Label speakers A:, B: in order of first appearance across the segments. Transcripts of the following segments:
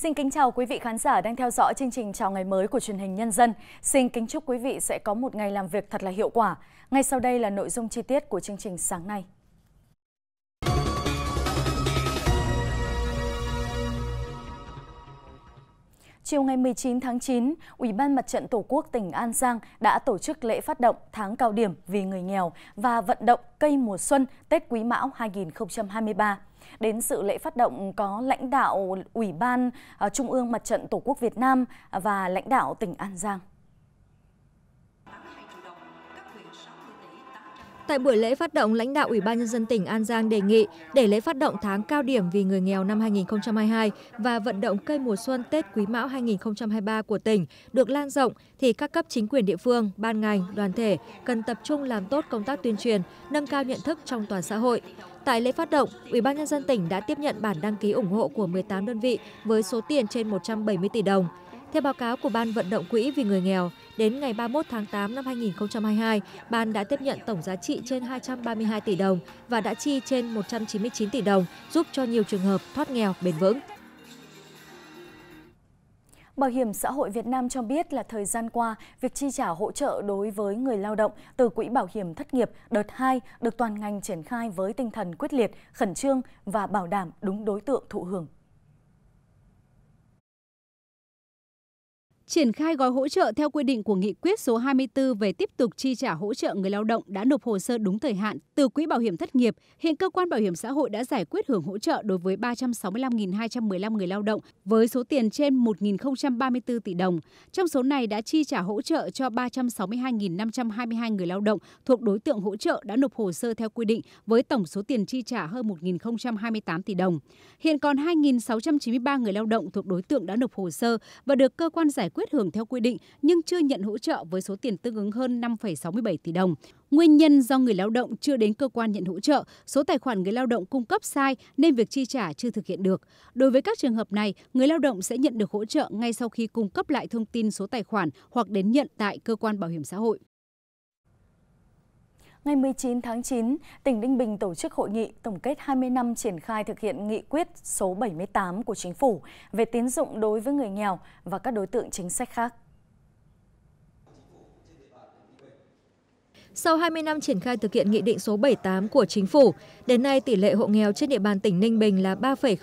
A: Xin kính chào quý vị khán giả đang theo dõi chương trình Chào ngày mới của truyền hình Nhân dân. Xin kính chúc quý vị sẽ có một ngày làm việc thật là hiệu quả. Ngay sau đây là nội dung chi tiết của chương trình sáng nay. Chiều ngày 19 tháng 9, Ủy ban Mặt trận Tổ quốc tỉnh An Giang đã tổ chức lễ phát động tháng cao điểm vì người nghèo và vận động cây mùa xuân Tết Quý Mão 2023. Đến sự lễ phát động có lãnh đạo Ủy ban à, Trung ương Mặt trận Tổ quốc Việt Nam và lãnh đạo tỉnh An Giang. tại buổi lễ phát động lãnh đạo ủy ban
B: nhân dân tỉnh an giang đề nghị để lễ phát động tháng cao điểm vì người nghèo năm hai nghìn hai mươi hai và vận động cây mùa xuân tết quý mão hai nghìn hai mươi ba của tỉnh được lan rộng thì các cấp chính quyền địa phương ban ngành đoàn thể cần tập trung làm tốt công tác tuyên truyền nâng cao nhận thức trong toàn xã hội Tại lễ phát động, Ủy ban nhân dân tỉnh đã tiếp nhận bản đăng ký ủng hộ của 18 đơn vị với số tiền trên 170 tỷ đồng. Theo báo cáo của Ban vận động quỹ vì người nghèo, Đến ngày 31 tháng 8 năm 2022, ban đã tiếp nhận tổng giá trị trên 232 tỷ đồng và đã chi trên 199 tỷ đồng giúp cho nhiều trường hợp thoát nghèo bền vững.
A: Bảo hiểm xã hội Việt Nam cho biết là thời gian qua, việc chi trả hỗ trợ đối với người lao động từ Quỹ Bảo hiểm Thất nghiệp đợt 2 được toàn ngành triển khai với tinh thần quyết liệt, khẩn trương và bảo đảm đúng đối tượng thụ hưởng. triển khai gói hỗ trợ theo quy định của nghị quyết
B: số 24 về tiếp tục chi trả hỗ trợ người lao động đã nộp hồ sơ đúng thời hạn từ Quỹ Bảo hiểm Thất nghiệp, hiện cơ quan Bảo hiểm xã hội đã giải quyết hưởng hỗ trợ đối với 365.215 người lao động với số tiền trên 1.034 tỷ đồng. Trong số này đã chi trả hỗ trợ cho 362.522 người lao động thuộc đối tượng hỗ trợ đã nộp hồ sơ theo quy định với tổng số tiền chi trả hơn 1.028 tỷ đồng. Hiện còn 2.693 người lao động thuộc đối tượng đã nộp hồ sơ và được cơ quan giải quyết hưởng theo quy định nhưng chưa nhận hỗ trợ với số tiền tương ứng hơn 5,67 tỷ đồng. Nguyên nhân do người lao động chưa đến cơ quan nhận hỗ trợ, số tài khoản người lao động cung cấp sai nên việc chi trả chưa thực hiện được. Đối với các trường hợp này, người lao động sẽ nhận được hỗ trợ ngay sau khi cung cấp lại thông tin số tài khoản hoặc đến nhận tại cơ
A: quan bảo hiểm xã hội ngày 19 tháng 9, tỉnh Ninh Bình tổ chức hội nghị tổng kết 20 năm triển khai thực hiện nghị quyết số 78 của chính phủ về tín dụng đối với người nghèo và các đối tượng chính sách khác.
B: sau hai mươi năm triển khai thực hiện nghị định số bảy mươi tám của chính phủ đến nay tỷ lệ hộ nghèo trên địa bàn tỉnh ninh bình là ba bảy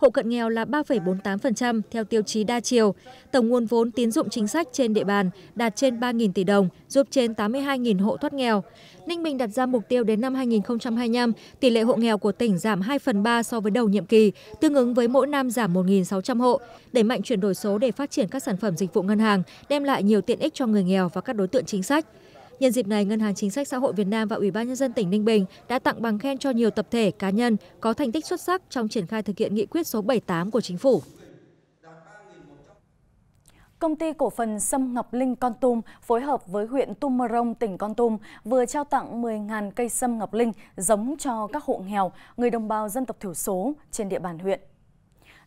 B: hộ cận nghèo là ba bốn mươi tám theo tiêu chí đa chiều tổng nguồn vốn tín dụng chính sách trên địa bàn đạt trên ba tỷ đồng giúp trên tám mươi hai hộ thoát nghèo ninh bình đặt ra mục tiêu đến năm hai nghìn hai mươi năm tỷ lệ hộ nghèo của tỉnh giảm hai phần ba so với đầu nhiệm kỳ tương ứng với mỗi năm giảm một sáu trăm hộ đẩy mạnh chuyển đổi số để phát triển các sản phẩm dịch vụ ngân hàng đem lại nhiều tiện ích cho người nghèo và các đối tượng chính sách Nhân dịp này, Ngân hàng Chính sách Xã hội Việt Nam và Ủy ban nhân dân tỉnh Ninh Bình đã tặng bằng khen cho nhiều tập thể cá nhân có thành tích xuất sắc trong triển khai thực hiện nghị quyết số 78 của chính
A: phủ. Công ty cổ phần Sâm Ngọc Linh Con Tum phối hợp với huyện Tum Mơ tỉnh Con Tum vừa trao tặng 10.000 cây sâm Ngọc Linh giống cho các hộ nghèo, người đồng bào dân tộc thiểu số trên địa bàn huyện.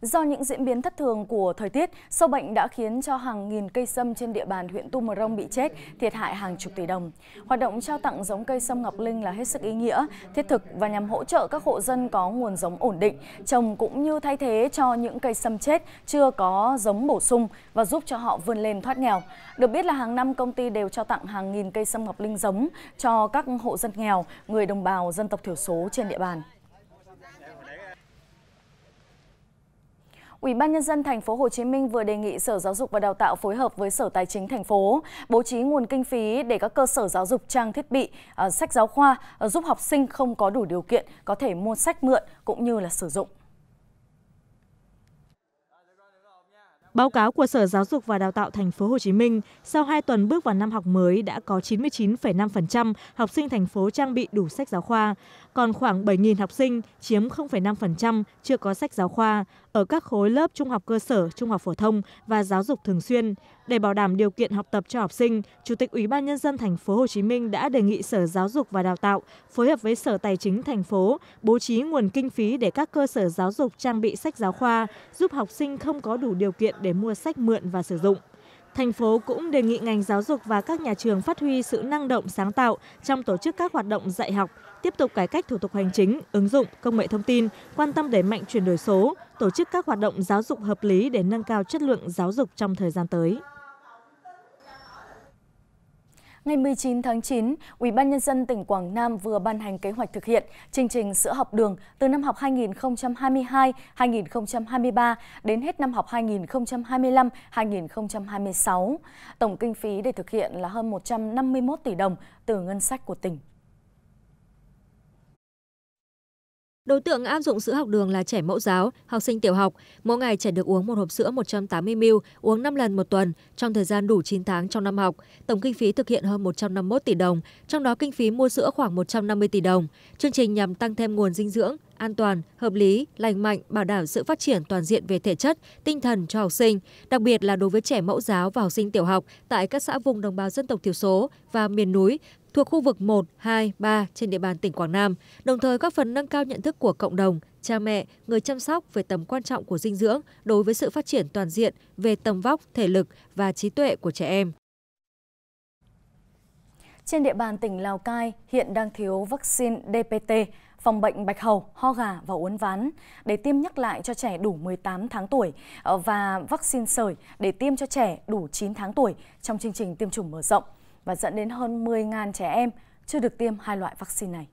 A: Do những diễn biến thất thường của thời tiết, sâu bệnh đã khiến cho hàng nghìn cây sâm trên địa bàn huyện Tu Mờ Rông bị chết, thiệt hại hàng chục tỷ đồng. Hoạt động trao tặng giống cây sâm Ngọc Linh là hết sức ý nghĩa, thiết thực và nhằm hỗ trợ các hộ dân có nguồn giống ổn định, trồng cũng như thay thế cho những cây sâm chết chưa có giống bổ sung và giúp cho họ vươn lên thoát nghèo. Được biết là hàng năm công ty đều trao tặng hàng nghìn cây sâm Ngọc Linh giống cho các hộ dân nghèo, người đồng bào dân tộc thiểu số trên địa bàn. Ủy ban nhân dân thành phố Hồ Chí Minh vừa đề nghị Sở Giáo dục và Đào tạo phối hợp với Sở Tài chính thành phố bố trí nguồn kinh phí để các cơ sở giáo dục trang thiết bị à, sách giáo khoa à, giúp học sinh không có đủ điều kiện có thể mua sách mượn cũng như là sử dụng.
C: Báo cáo của Sở Giáo dục và Đào tạo thành phố Hồ Chí Minh sau 2 tuần bước vào năm học mới đã có 99,5% học sinh thành phố trang bị đủ sách giáo khoa, còn khoảng 7.000 học sinh chiếm 0,5% chưa có sách giáo khoa, ở các khối lớp trung học cơ sở trung học phổ thông và giáo dục thường xuyên để bảo đảm điều kiện học tập cho học sinh chủ tịch ủy ban nhân dân thành phố Hồ Chí Minh đã đề nghị sở giáo dục và đào tạo phối hợp với sở tài chính thành phố bố trí nguồn kinh phí để các cơ sở giáo dục trang bị sách giáo khoa giúp học sinh không có đủ điều kiện để mua sách mượn và sử dụng thành phố cũng đề nghị ngành giáo dục và các nhà trường phát huy sự năng động sáng tạo trong tổ chức các hoạt động dạy học tiếp tục cải cách thủ tục hành chính ứng dụng công nghệ thông tin quan tâm đẩy mạnh chuyển đổi số tổ chức các hoạt động giáo dục hợp lý để nâng cao chất lượng giáo dục trong thời gian tới
A: Ngày 19 tháng 9, UBND tỉnh Quảng Nam vừa ban hành kế hoạch thực hiện chương trình sữa học đường từ năm học 2022-2023 đến hết năm học 2025-2026. Tổng kinh phí để thực hiện là hơn 151 tỷ đồng từ ngân sách của tỉnh.
B: Đối tượng áp dụng sữa học đường là trẻ mẫu giáo, học sinh tiểu học. Mỗi ngày trẻ được uống một hộp sữa 180ml, uống 5 lần một tuần, trong thời gian đủ 9 tháng trong năm học. Tổng kinh phí thực hiện hơn 151 tỷ đồng, trong đó kinh phí mua sữa khoảng 150 tỷ đồng. Chương trình nhằm tăng thêm nguồn dinh dưỡng, an toàn, hợp lý, lành mạnh, bảo đảm sự phát triển toàn diện về thể chất, tinh thần cho học sinh, đặc biệt là đối với trẻ mẫu giáo và học sinh tiểu học tại các xã vùng đồng bào dân tộc thiểu số và miền núi thuộc khu vực một hai ba trên địa bàn tỉnh quảng nam đồng thời góp phần nâng cao nhận thức của cộng đồng cha mẹ người chăm sóc về tầm quan trọng của dinh dưỡng đối với sự phát triển toàn diện về tầm vóc thể lực và trí tuệ của trẻ em
A: trên địa bàn tỉnh Lào Cai hiện đang thiếu vaccine DPT, phòng bệnh bạch hầu, ho gà và uốn ván để tiêm nhắc lại cho trẻ đủ 18 tháng tuổi ờ, và vaccine sởi để tiêm cho trẻ đủ 9 tháng tuổi trong chương trình tiêm chủng mở rộng và dẫn đến hơn 10.000 trẻ em chưa được tiêm hai loại vaccine này.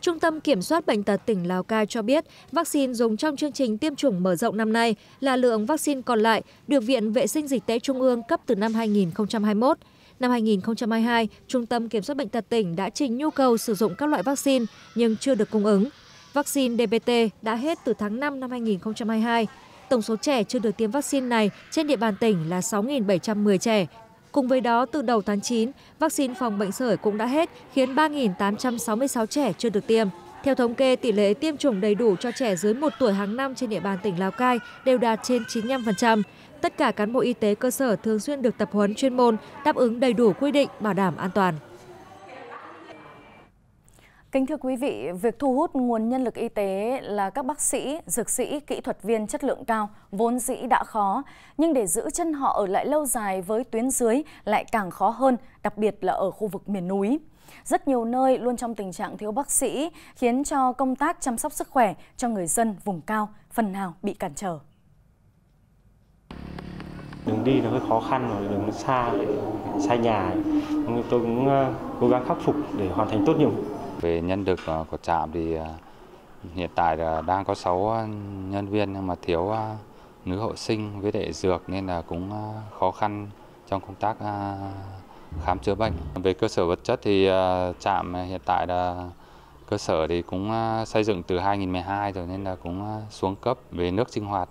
B: Trung tâm Kiểm soát Bệnh tật tỉnh Lào Cai cho biết, vaccine dùng trong chương trình tiêm chủng mở rộng năm nay là lượng vaccine còn lại được Viện Vệ sinh Dịch tễ Trung ương cấp từ năm 2021. Năm 2022, Trung tâm Kiểm soát Bệnh tật tỉnh đã trình nhu cầu sử dụng các loại vaccine nhưng chưa được cung ứng. Vaccine DPT đã hết từ tháng 5 năm 2022 tổng số trẻ chưa được tiêm vaccine này trên địa bàn tỉnh là sáu bảy trăm một mươi trẻ cùng với đó từ đầu tháng chín vaccine phòng bệnh sởi cũng đã hết khiến ba tám trăm sáu mươi sáu trẻ chưa được tiêm theo thống kê tỷ lệ tiêm chủng đầy đủ cho trẻ dưới một tuổi hàng năm trên địa bàn tỉnh lào cai đều đạt trên 95% tất cả cán bộ y tế cơ sở thường xuyên được tập huấn chuyên môn đáp ứng đầy đủ quy định bảo đảm an toàn
A: Kính thưa quý vị, việc thu hút nguồn nhân lực y tế là các bác sĩ, dược sĩ, kỹ thuật viên chất lượng cao vốn dĩ đã khó, nhưng để giữ chân họ ở lại lâu dài với tuyến dưới lại càng khó hơn, đặc biệt là ở khu vực miền núi. Rất nhiều nơi luôn trong tình trạng thiếu bác sĩ, khiến cho công tác chăm sóc sức khỏe cho người dân vùng cao phần nào bị cản trở.
D: Đường đi nó hơi khó khăn rồi, đường xa, xa nhà. Tôi cũng ờ, cố gắng khắc phục để hoàn thành tốt
C: nhiệm vụ về nhân lực ờ, của trạm thì ờ, hiện tại là đang có 6 ờ, nhân viên nhưng mà thiếu nữ hộ sinh với đệ dược nên là cũng khó khăn trong công tác khám chữa bệnh. Về cơ sở vật chất thì trạm hiện tại là cơ sở thì cũng xây dựng từ 2012 rồi nên là cũng xuống cấp về nước sinh hoạt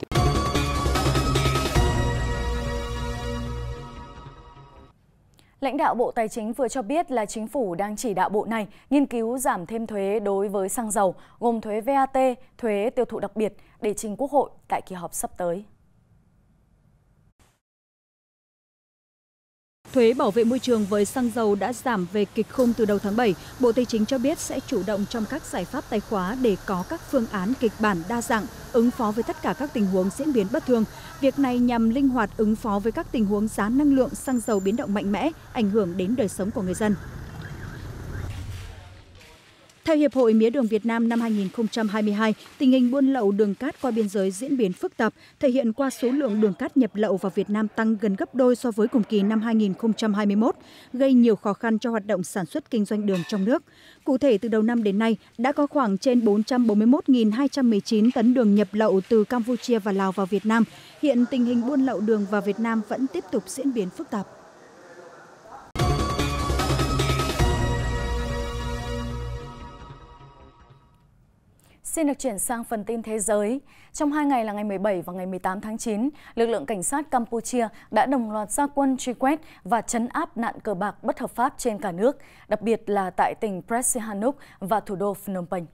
A: Lãnh đạo Bộ Tài chính vừa cho biết là chính phủ đang chỉ đạo bộ này nghiên cứu giảm thêm thuế đối với xăng dầu, gồm thuế VAT, thuế tiêu thụ đặc biệt để trình Quốc hội tại kỳ họp sắp tới.
B: thuế bảo vệ môi trường với xăng dầu đã giảm về kịch khung từ đầu tháng bảy bộ tây chính cho biết sẽ chủ động trong các giải pháp tài khóa để có các phương án kịch bản đa dạng ứng phó với tất cả các tình huống diễn biến bất thường việc này nhằm linh hoạt ứng phó với các tình huống giá năng lượng xăng dầu biến động mạnh mẽ ảnh hưởng đến đời sống của người dân theo hiệp hội mía đường việt nam năm 2022, tình hình buôn lậu đường cát qua biên giới diễn biến phức tạp thể hiện qua số lượng đường cát nhập lậu vào việt nam tăng gần gấp đôi so với cùng kỳ năm 2021, gây nhiều khó khăn cho hoạt động sản xuất kinh doanh đường trong nước cụ thể từ đầu năm đến nay đã có khoảng trên 441.219 tấn đường nhập lậu từ campuchia và lào vào việt nam hiện tình hình buôn lậu đường vào việt nam vẫn tiếp tục diễn
A: biến phức tạp Xin được chuyển sang phần tin thế giới. Trong hai ngày là ngày 17 và ngày 18 tháng 9, lực lượng cảnh sát Campuchia đã đồng loạt ra quân truy quét và chấn áp nạn cờ bạc bất hợp pháp trên cả nước, đặc biệt là tại tỉnh Prasihanuk và thủ đô Phnom Penh.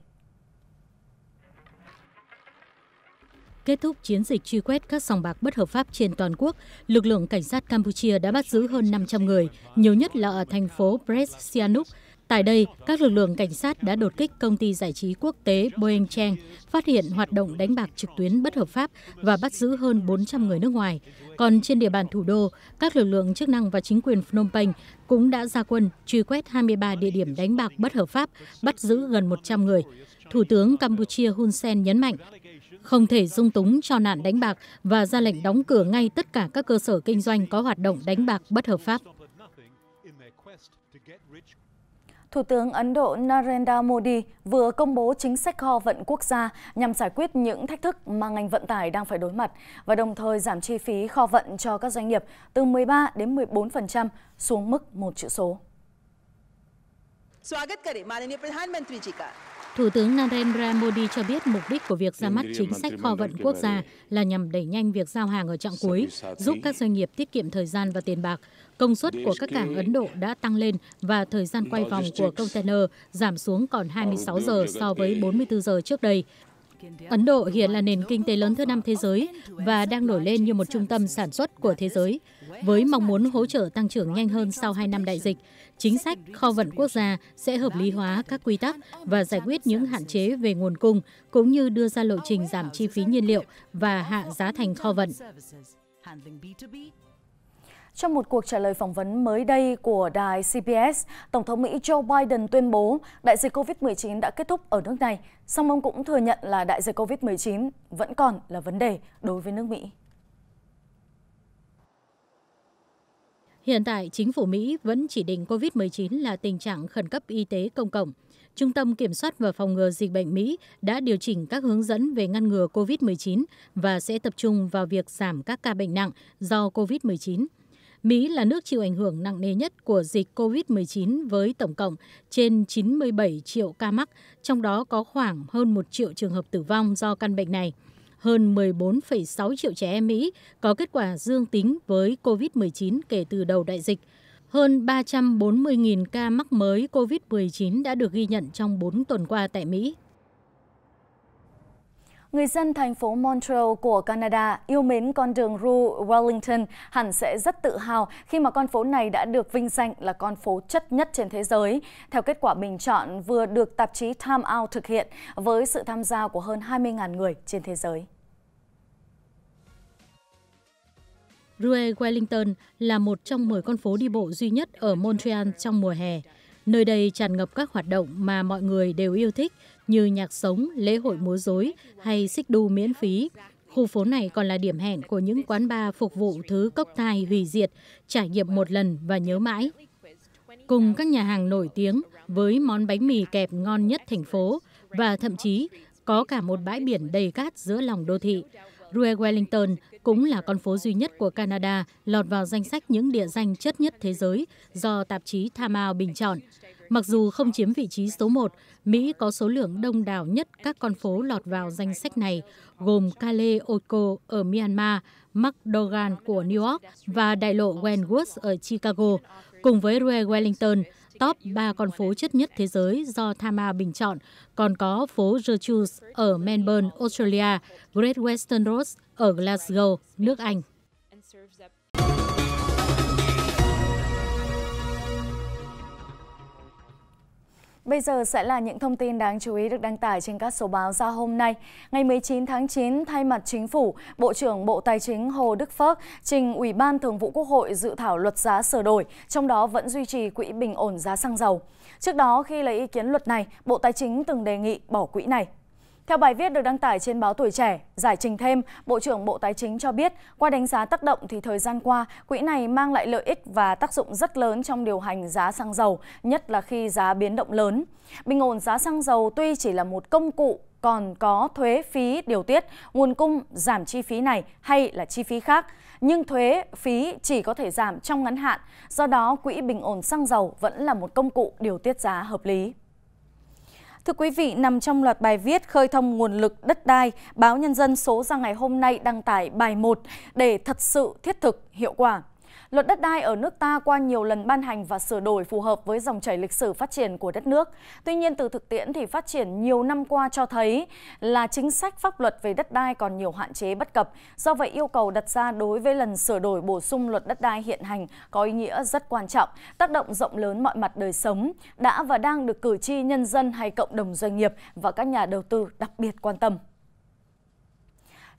C: Kết thúc chiến dịch truy quét các sòng bạc bất hợp pháp trên toàn quốc, lực lượng cảnh sát Campuchia đã bắt giữ hơn 500 người, nhiều nhất là ở thành phố Presianuk, Tại đây, các lực lượng cảnh sát đã đột kích công ty giải trí quốc tế Boeing Chang, phát hiện hoạt động đánh bạc trực tuyến bất hợp pháp và bắt giữ hơn 400 người nước ngoài. Còn trên địa bàn thủ đô, các lực lượng chức năng và chính quyền Phnom Penh cũng đã ra quân truy quét 23 địa điểm đánh bạc bất hợp pháp, bắt giữ gần 100 người. Thủ tướng Campuchia Hun Sen nhấn mạnh, không thể dung túng cho nạn đánh bạc và ra lệnh đóng cửa ngay tất cả các cơ sở kinh doanh có hoạt động đánh bạc bất hợp pháp. Thủ tướng Ấn
A: Độ Narendra Modi vừa công bố chính sách kho vận quốc gia nhằm giải quyết những thách thức mà ngành vận tải đang phải đối mặt và đồng thời giảm chi phí kho vận cho các doanh nghiệp từ 13
C: đến 14% xuống mức một chữ số. Thủ tướng Narendra Modi cho biết mục đích của việc ra mắt chính sách kho vận quốc gia là nhằm đẩy nhanh việc giao hàng ở trạng cuối, giúp các doanh nghiệp tiết kiệm thời gian và tiền bạc. Công suất của các cảng Ấn Độ đã tăng lên và thời gian quay vòng của container giảm xuống còn 26 giờ so với 44 giờ trước đây. Ấn Độ hiện là nền kinh tế lớn thứ năm thế giới và đang nổi lên như một trung tâm sản xuất của thế giới. Với mong muốn hỗ trợ tăng trưởng nhanh hơn sau 2 năm đại dịch, chính sách kho vận quốc gia sẽ hợp lý hóa các quy tắc và giải quyết những hạn chế về nguồn cung, cũng như đưa ra lộ trình giảm chi phí nhiên liệu và hạ giá thành kho vận.
A: Trong một cuộc trả lời phỏng vấn mới đây của đài CBS, Tổng thống Mỹ Joe Biden tuyên bố đại dịch COVID-19 đã kết thúc ở nước này, song ông cũng thừa nhận là đại dịch COVID-19 vẫn
C: còn là vấn đề đối với nước Mỹ. Hiện tại, chính phủ Mỹ vẫn chỉ định COVID-19 là tình trạng khẩn cấp y tế công cộng. Trung tâm Kiểm soát và Phòng ngừa Dịch bệnh Mỹ đã điều chỉnh các hướng dẫn về ngăn ngừa COVID-19 và sẽ tập trung vào việc giảm các ca bệnh nặng do COVID-19. Mỹ là nước chịu ảnh hưởng nặng nề nhất của dịch COVID-19 với tổng cộng trên 97 triệu ca mắc, trong đó có khoảng hơn 1 triệu trường hợp tử vong do căn bệnh này. Hơn 14,6 triệu trẻ em Mỹ có kết quả dương tính với COVID-19 kể từ đầu đại dịch. Hơn 340.000 ca mắc mới COVID-19 đã được ghi nhận trong 4 tuần qua tại Mỹ. Người dân thành
A: phố Montreal của Canada yêu mến con đường Rue Wellington hẳn sẽ rất tự hào khi mà con phố này đã được vinh danh là con phố chất nhất trên thế giới, theo kết quả bình chọn vừa được tạp chí Time Out thực hiện với sự tham gia của hơn 20.000 người trên thế giới.
C: Rue Wellington là một trong 10 con phố đi bộ duy nhất ở Montreal trong mùa hè nơi đây tràn ngập các hoạt động mà mọi người đều yêu thích như nhạc sống, lễ hội múa rối hay xích đu miễn phí. Khu phố này còn là điểm hẹn của những quán bar phục vụ thứ cốc thai hủy diệt, trải nghiệm một lần và nhớ mãi. Cùng các nhà hàng nổi tiếng với món bánh mì kẹp ngon nhất thành phố và thậm chí có cả một bãi biển đầy cát giữa lòng đô thị. Rue Wellington cũng là con phố duy nhất của Canada lọt vào danh sách những địa danh chất nhất thế giới do tạp chí Time bình chọn. Mặc dù không chiếm vị trí số 1, Mỹ có số lượng đông đảo nhất các con phố lọt vào danh sách này, gồm Calais Oiko ở Myanmar, McDougall của New York và đại lộ Wentworth ở Chicago, cùng với Rue Wellington – top 3 con phố chất nhất thế giới do Tama bình chọn, còn có phố Gertrude ở Melbourne, Australia, Great Western Road ở Glasgow, nước Anh. Bây
A: giờ sẽ là những thông tin đáng chú ý được đăng tải trên các số báo ra hôm nay. Ngày 19 tháng 9, thay mặt Chính phủ, Bộ trưởng Bộ Tài chính Hồ Đức Phước trình Ủy ban Thường vụ Quốc hội dự thảo luật giá sửa đổi, trong đó vẫn duy trì quỹ bình ổn giá xăng dầu. Trước đó, khi lấy ý kiến luật này, Bộ Tài chính từng đề nghị bỏ quỹ này theo bài viết được đăng tải trên báo Tuổi Trẻ, giải trình thêm, Bộ trưởng Bộ Tài chính cho biết, qua đánh giá tác động thì thời gian qua, quỹ này mang lại lợi ích và tác dụng rất lớn trong điều hành giá xăng dầu, nhất là khi giá biến động lớn. Bình ổn giá xăng dầu tuy chỉ là một công cụ còn có thuế phí điều tiết, nguồn cung giảm chi phí này hay là chi phí khác. Nhưng thuế phí chỉ có thể giảm trong ngắn hạn, do đó quỹ bình ổn xăng dầu vẫn là một công cụ điều tiết giá hợp lý. Thưa quý vị, nằm trong loạt bài viết khơi thông nguồn lực đất đai, báo Nhân dân số ra ngày hôm nay đăng tải bài 1 để thật sự thiết thực, hiệu quả. Luật đất đai ở nước ta qua nhiều lần ban hành và sửa đổi phù hợp với dòng chảy lịch sử phát triển của đất nước. Tuy nhiên từ thực tiễn thì phát triển nhiều năm qua cho thấy là chính sách pháp luật về đất đai còn nhiều hạn chế bất cập. Do vậy yêu cầu đặt ra đối với lần sửa đổi bổ sung luật đất đai hiện hành có ý nghĩa rất quan trọng, tác động rộng lớn mọi mặt đời sống, đã và đang được cử tri nhân dân hay cộng đồng doanh nghiệp và các nhà đầu tư đặc biệt quan tâm.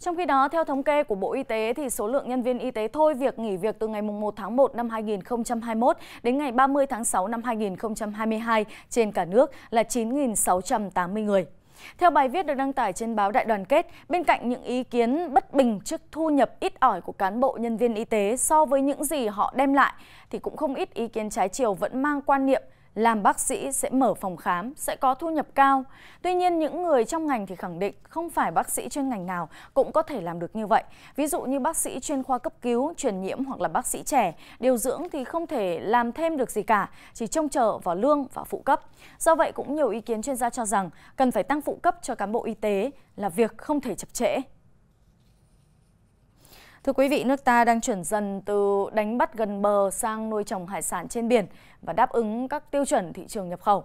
A: Trong khi đó, theo thống kê của Bộ Y tế, thì số lượng nhân viên y tế thôi việc nghỉ việc từ ngày 1 tháng 1 năm 2021 đến ngày 30 tháng 6 năm 2022 trên cả nước là 9.680 người. Theo bài viết được đăng tải trên báo Đại đoàn kết, bên cạnh những ý kiến bất bình trước thu nhập ít ỏi của cán bộ nhân viên y tế so với những gì họ đem lại, thì cũng không ít ý kiến trái chiều vẫn mang quan niệm làm bác sĩ sẽ mở phòng khám, sẽ có thu nhập cao. Tuy nhiên những người trong ngành thì khẳng định không phải bác sĩ chuyên ngành nào cũng có thể làm được như vậy. Ví dụ như bác sĩ chuyên khoa cấp cứu, truyền nhiễm hoặc là bác sĩ trẻ, điều dưỡng thì không thể làm thêm được gì cả, chỉ trông chờ vào lương và phụ cấp. Do vậy cũng nhiều ý kiến chuyên gia cho rằng cần phải tăng phụ cấp cho cán bộ y tế là việc không thể chập trễ. Thưa quý vị, nước ta đang chuyển dần từ đánh bắt gần bờ sang nuôi trồng hải sản trên biển và đáp ứng các tiêu chuẩn thị trường nhập khẩu.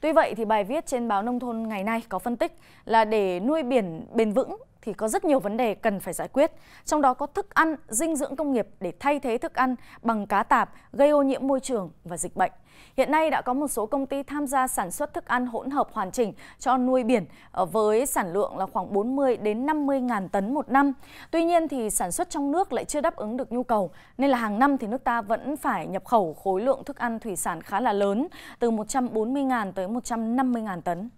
A: Tuy vậy thì bài viết trên báo Nông thôn ngày nay có phân tích là để nuôi biển bền vững thì có rất nhiều vấn đề cần phải giải quyết, trong đó có thức ăn, dinh dưỡng công nghiệp để thay thế thức ăn bằng cá tạp gây ô nhiễm môi trường và dịch bệnh. Hiện nay đã có một số công ty tham gia sản xuất thức ăn hỗn hợp hoàn chỉnh cho nuôi biển ờ, với sản lượng là khoảng 40 đến 50 ngàn tấn một năm. Tuy nhiên thì sản xuất trong nước lại chưa đáp ứng được nhu cầu nên là hàng năm thì nước ta vẫn phải nhập khẩu khối lượng thức ăn thủy sản khá là lớn từ 140 ngàn tới 150 ngàn tấn.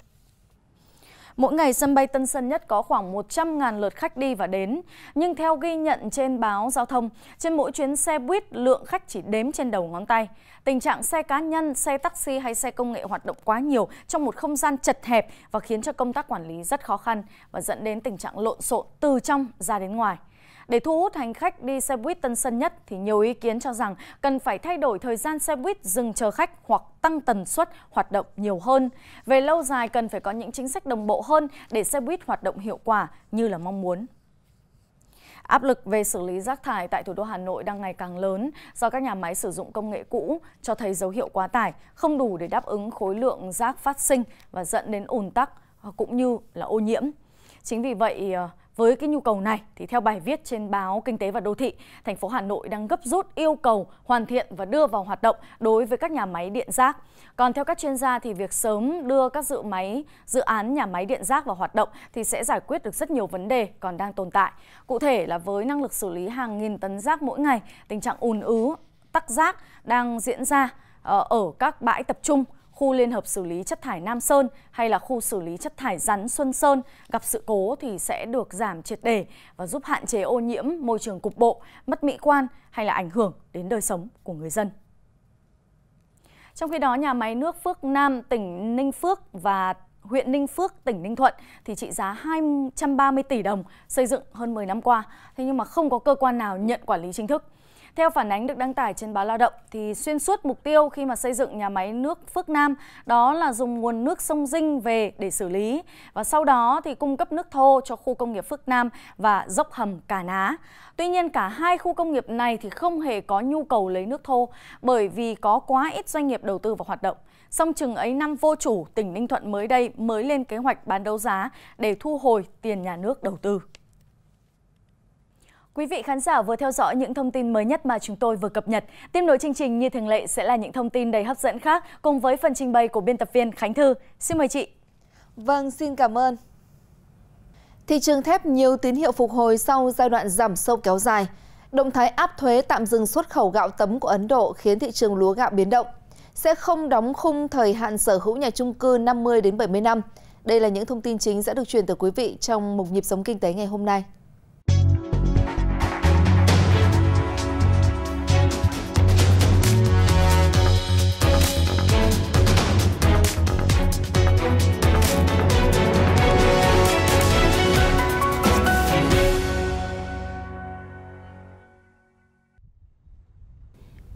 A: Mỗi ngày sân bay Tân Sơn Nhất có khoảng 100.000 lượt khách đi và đến. Nhưng theo ghi nhận trên báo giao thông, trên mỗi chuyến xe buýt lượng khách chỉ đếm trên đầu ngón tay. Tình trạng xe cá nhân, xe taxi hay xe công nghệ hoạt động quá nhiều trong một không gian chật hẹp và khiến cho công tác quản lý rất khó khăn và dẫn đến tình trạng lộn xộn từ trong ra đến ngoài. Để thu hút hành khách đi xe buýt tân sân nhất thì nhiều ý kiến cho rằng cần phải thay đổi thời gian xe buýt dừng chờ khách hoặc tăng tần suất hoạt động nhiều hơn. Về lâu dài cần phải có những chính sách đồng bộ hơn để xe buýt hoạt động hiệu quả như là mong muốn. Áp lực về xử lý rác thải tại thủ đô Hà Nội đang ngày càng lớn do các nhà máy sử dụng công nghệ cũ cho thấy dấu hiệu quá tải, không đủ để đáp ứng khối lượng rác phát sinh và dẫn đến ủn tắc cũng như là ô nhiễm. Chính vì vậy, ờ, với cái nhu cầu này thì theo bài viết trên báo Kinh tế và Đô thị, thành phố Hà Nội đang gấp rút yêu cầu hoàn thiện và đưa vào hoạt động đối với các nhà máy điện rác. Còn theo các chuyên gia thì việc sớm đưa các dự máy dự án nhà máy điện rác vào hoạt động thì sẽ giải quyết được rất nhiều vấn đề còn đang tồn tại. Cụ thể là với năng lực xử lý hàng nghìn tấn rác mỗi ngày, tình trạng ùn ứ, tắc rác đang diễn ra ờ, ở các bãi tập trung khu liên hợp xử lý chất thải Nam Sơn hay là khu xử lý chất thải rắn Xuân Sơn gặp sự cố thì sẽ được giảm triệt đề và giúp hạn chế ô nhiễm môi trường cục bộ, mất mỹ quan hay là ảnh hưởng đến đời sống của người dân. Trong khi đó, nhà máy nước Phước Nam, tỉnh Ninh Phước và huyện Ninh Phước, tỉnh Ninh Thuận thì trị giá 230 tỷ đồng xây dựng hơn 10 năm qua. Thế nhưng mà không có cơ quan nào nhận quản lý chính thức. Theo phản ánh được đăng tải trên báo Lao động, thì xuyên suốt mục tiêu khi mà xây dựng nhà máy nước Phước Nam đó là dùng nguồn nước sông Dinh về để xử lý và sau đó thì cung cấp nước thô cho khu công nghiệp Phước Nam và dốc hầm Cà Ná. Tuy nhiên cả hai khu công nghiệp này thì không hề có nhu cầu lấy nước thô bởi vì có quá ít doanh nghiệp đầu tư vào hoạt động. Song chừng ấy năm vô chủ, tỉnh Ninh Thuận mới đây mới lên kế hoạch bán đấu giá để thu hồi tiền nhà nước đầu tư. Quý vị khán giả vừa theo dõi những thông tin mới nhất mà chúng tôi vừa cập nhật. Tiếp nối chương trình như thường lệ sẽ là những thông tin đầy hấp dẫn khác cùng với phần trình bày của biên tập viên Khánh Thư.
D: Xin mời chị. Vâng, xin cảm ơn. Thị trường thép nhiều tín hiệu phục hồi sau giai đoạn giảm sâu kéo dài. Động thái áp thuế tạm dừng xuất khẩu gạo tấm của Ấn Độ khiến thị trường lúa gạo biến động. Sẽ không đóng khung thời hạn sở hữu nhà trung cư 50 đến 70 năm. Đây là những thông tin chính sẽ được truyền tới quý vị trong mục nhịp sống kinh tế ngày hôm nay.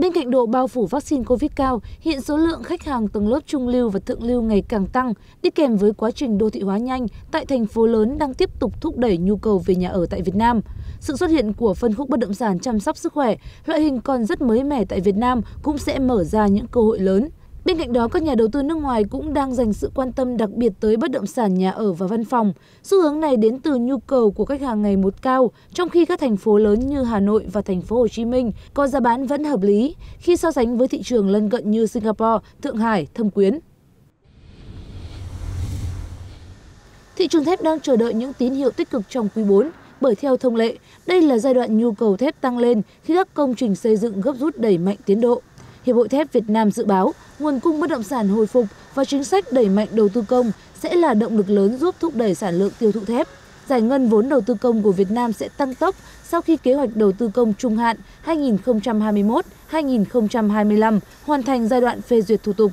E: Bên cạnh độ bao phủ vaccine COVID cao, hiện số lượng khách hàng tầng lớp trung lưu và thượng lưu ngày càng tăng, đi kèm với quá trình đô thị hóa nhanh tại thành phố lớn đang tiếp tục thúc đẩy nhu cầu về nhà ở tại Việt Nam. Sự xuất hiện của phân khúc bất động sản chăm sóc sức khỏe, loại hình còn rất mới mẻ tại Việt Nam cũng sẽ mở ra những cơ hội lớn. Bên cạnh đó, các nhà đầu tư nước ngoài cũng đang dành sự quan tâm đặc biệt tới bất động sản nhà ở và văn phòng. Xu hướng này đến từ nhu cầu của khách hàng ngày một cao, trong khi các thành phố lớn như Hà Nội và thành phố Hồ Chí Minh có giá bán vẫn hợp lý khi so sánh với thị trường lân cận như Singapore, Thượng Hải, Thâm Quyến. Thị trường thép đang chờ đợi những tín hiệu tích cực trong quý 4 bởi theo thông lệ, đây là giai đoạn nhu cầu thép tăng lên khi các công trình xây dựng gấp rút đẩy mạnh tiến độ. Hiệp hội thép Việt Nam dự báo nguồn cung bất động sản hồi phục và chính sách đẩy mạnh đầu tư công sẽ là động lực lớn giúp thúc đẩy sản lượng tiêu thụ thép. Giải ngân vốn đầu tư công của Việt Nam sẽ tăng tốc sau khi kế hoạch đầu tư công trung hạn 2021-2025 hoàn thành giai đoạn phê duyệt thủ tục.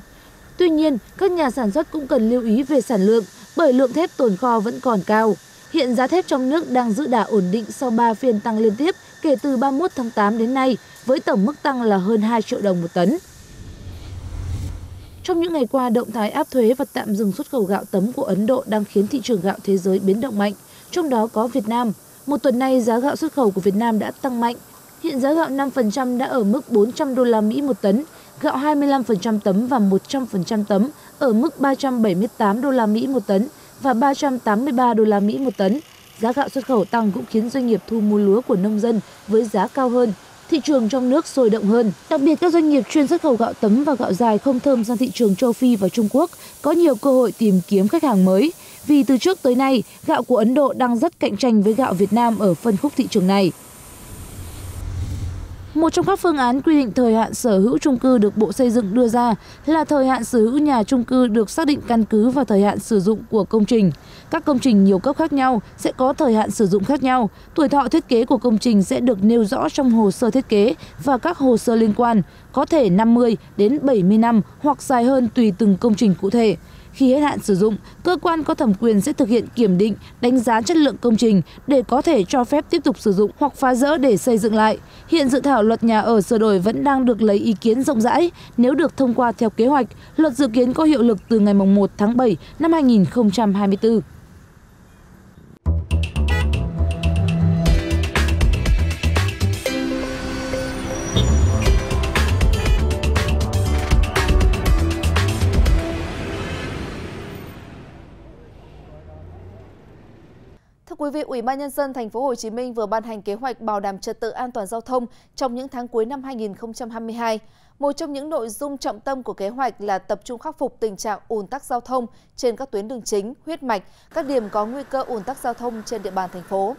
E: Tuy nhiên, các nhà sản xuất cũng cần lưu ý về sản lượng bởi lượng thép tồn kho vẫn còn cao. Hiện giá thép trong nước đang giữ đà ổn định sau 3 phiên tăng liên tiếp – kể từ 31 tháng 8 đến nay với tổng mức tăng là hơn 2 triệu đồng một tấn. Trong những ngày qua, động thái áp thuế và tạm dừng xuất khẩu gạo tấm của Ấn Độ đang khiến thị trường gạo thế giới biến động mạnh, trong đó có Việt Nam. Một tuần nay, giá gạo xuất khẩu của Việt Nam đã tăng mạnh. Hiện giá gạo 5% đã ở mức 400 đô la Mỹ một tấn, gạo 25% tấm và 100% tấm ở mức 378 đô la Mỹ một tấn và 383 đô la Mỹ một tấn. Giá gạo xuất khẩu tăng cũng khiến doanh nghiệp thu mua lúa của nông dân với giá cao hơn, thị trường trong nước sôi động hơn. Đặc biệt các doanh nghiệp chuyên xuất khẩu gạo tấm và gạo dài không thơm sang thị trường châu Phi và Trung Quốc có nhiều cơ hội tìm kiếm khách hàng mới. Vì từ trước tới nay, gạo của Ấn Độ đang rất cạnh tranh với gạo Việt Nam ở phân khúc thị trường này. Một trong các phương án quy định thời hạn sở hữu chung cư được Bộ Xây dựng đưa ra là thời hạn sở hữu nhà chung cư được xác định căn cứ vào thời hạn sử dụng của công trình. Các công trình nhiều cấp khác nhau sẽ có thời hạn sử dụng khác nhau. Tuổi thọ thiết kế của công trình sẽ được nêu rõ trong hồ sơ thiết kế và các hồ sơ liên quan, có thể 50 đến 70 năm hoặc dài hơn tùy từng công trình cụ thể. Khi hết hạn sử dụng, cơ quan có thẩm quyền sẽ thực hiện kiểm định, đánh giá chất lượng công trình để có thể cho phép tiếp tục sử dụng hoặc phá rỡ để xây dựng lại. Hiện dự thảo luật nhà ở sửa đổi vẫn đang được lấy ý kiến rộng rãi. Nếu được thông qua theo kế hoạch, luật dự kiến có hiệu lực từ ngày 1 tháng 7 năm 2024.
D: Thưa quý vị, Ủy ban nhân dân thành phố Hồ Chí Minh vừa ban hành kế hoạch bảo đảm trật tự an toàn giao thông trong những tháng cuối năm 2022. Một trong những nội dung trọng tâm của kế hoạch là tập trung khắc phục tình trạng ùn tắc giao thông trên các tuyến đường chính, huyết mạch, các điểm có nguy cơ ùn tắc giao thông trên địa bàn thành phố.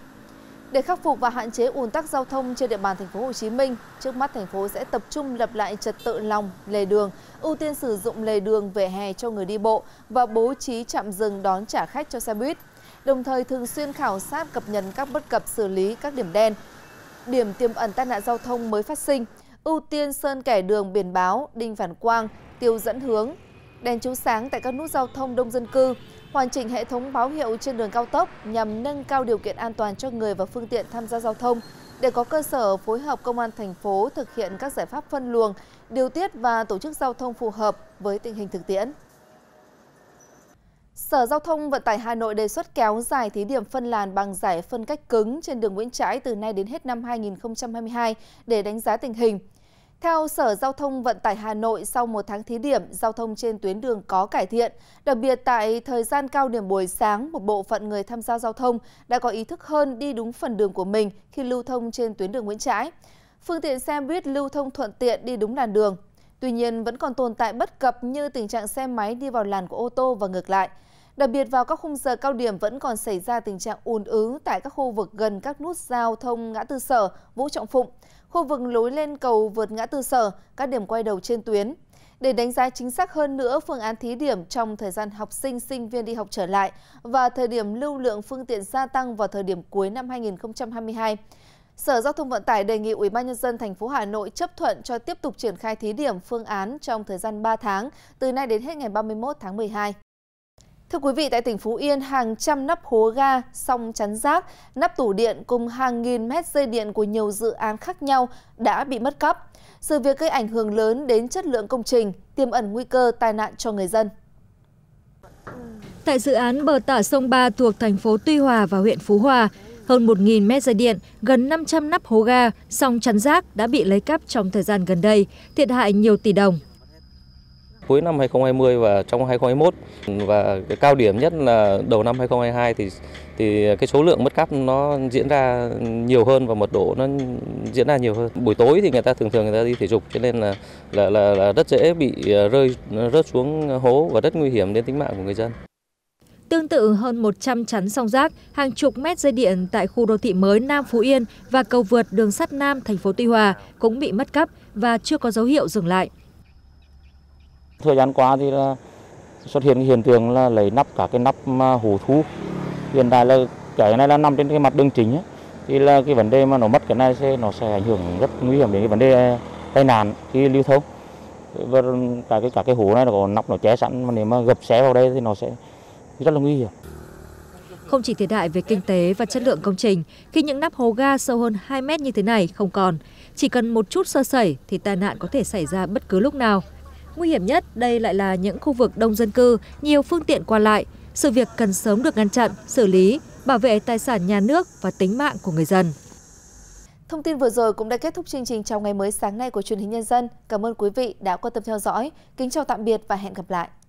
D: Để khắc phục và hạn chế ùn tắc giao thông trên địa bàn thành phố Hồ Chí Minh, trước mắt thành phố sẽ tập trung lập lại trật tự lòng lề đường, ưu tiên sử dụng lề đường vỉa hè cho người đi bộ và bố trí trạm dừng đón trả khách cho xe buýt đồng thời thường xuyên khảo sát cập nhật các bất cập xử lý các điểm đen, điểm tiềm ẩn tai nạn giao thông mới phát sinh, ưu tiên sơn kẻ đường biển báo, đinh phản quang, tiêu dẫn hướng, đèn chiếu sáng tại các nút giao thông đông dân cư, hoàn chỉnh hệ thống báo hiệu trên đường cao tốc nhằm nâng cao điều kiện an toàn cho người và phương tiện tham gia giao thông để có cơ sở phối hợp công an thành phố thực hiện các giải pháp phân luồng, điều tiết và tổ chức giao thông phù hợp với tình hình thực tiễn. Sở Giao thông Vận tải Hà Nội đề xuất kéo dài thí điểm phân làn bằng giải phân cách cứng trên đường Nguyễn Trãi từ nay đến hết năm 2022 để đánh giá tình hình. Theo Sở Giao thông Vận tải Hà Nội, sau một tháng thí điểm, giao thông trên tuyến đường có cải thiện. Đặc biệt tại thời gian cao điểm buổi sáng, một bộ phận người tham gia giao thông đã có ý thức hơn đi đúng phần đường của mình khi lưu thông trên tuyến đường Nguyễn Trãi. Phương tiện xe buýt lưu thông thuận tiện đi đúng làn đường. Tuy nhiên, vẫn còn tồn tại bất cập như tình trạng xe máy đi vào làn của ô tô và ngược lại. Đặc biệt vào các khung giờ cao điểm vẫn còn xảy ra tình trạng ùn ứ tại các khu vực gần các nút giao thông ngã tư sở, Vũ Trọng Phụng, khu vực lối lên cầu vượt ngã tư sở, các điểm quay đầu trên tuyến. Để đánh giá chính xác hơn nữa phương án thí điểm trong thời gian học sinh, sinh viên đi học trở lại và thời điểm lưu lượng phương tiện gia tăng vào thời điểm cuối năm 2022, Sở Giao thông Vận tải đề nghị Ủy ban Nhân dân thành phố Hà Nội chấp thuận cho tiếp tục triển khai thí điểm phương án trong thời gian 3 tháng từ nay đến hết ngày 31 tháng 12. Thưa quý vị, tại tỉnh Phú Yên, hàng trăm nắp hố ga, song chắn rác, nắp tủ điện cùng hàng nghìn mét dây điện của nhiều dự án khác nhau đã bị mất cắp. Sự việc gây ảnh hưởng lớn đến chất lượng công trình, tiềm ẩn nguy cơ tai nạn cho người dân.
B: Tại dự án bờ tả sông Ba thuộc thành phố Tuy Hòa và huyện Phú Hòa, hơn 1.000 mét dây điện, gần 500 nắp hố ga, song chắn rác đã bị lấy cắp trong thời gian gần đây, thiệt hại nhiều tỷ đồng
E: cuối năm 2020 và trong 2021 và cái cao điểm nhất là đầu năm 2022 thì thì cái số lượng mất cắp nó diễn ra nhiều hơn và mật độ nó diễn ra nhiều hơn. Buổi tối thì người ta thường thường người ta đi thể dục cho nên là là là, là rất dễ bị à, rơi rớt xuống hố và rất nguy hiểm đến tính mạng của người dân.
B: Tương tự hơn 100 chắn song rác, hàng chục mét dây điện tại khu đô thị mới Nam Phú Yên và cầu vượt đường sắt Nam thành phố Tuy Hòa cũng bị mất cắp và chưa có dấu hiệu dừng lại.
D: Thời gian qua thì là xuất hiện hiện tượng là lấy nắp cả cái nắp hồ thu. Hiện tại là cái này là nằm trên cái mặt đường chính ấy. thì là cái vấn đề mà nó mất cái này sẽ nó sẽ ảnh hưởng rất nguy hiểm đến cái vấn đề tai nạn khi lưu thông. Và cả cái cả cái hồ này nó có nắp nó che sẵn mà nếu mà gập xé vào đây thì nó
E: sẽ rất là nguy hiểm.
B: Không chỉ thiệt hại về kinh tế và chất lượng công trình, khi những nắp hố ga sâu hơn 2 mét như thế này không còn, chỉ cần một chút sơ sẩy thì tai nạn có thể xảy ra bất cứ lúc nào. Nguy hiểm nhất đây lại là những khu vực đông dân cư, nhiều phương tiện qua lại. Sự việc cần sớm được ngăn chặn, xử lý, bảo vệ tài sản nhà nước và tính mạng của người dân.
D: Thông tin vừa rồi cũng đã kết thúc chương trình chào ngày mới sáng nay của truyền hình nhân dân. Cảm ơn quý vị đã quan tâm theo dõi. Kính chào tạm biệt và hẹn gặp lại.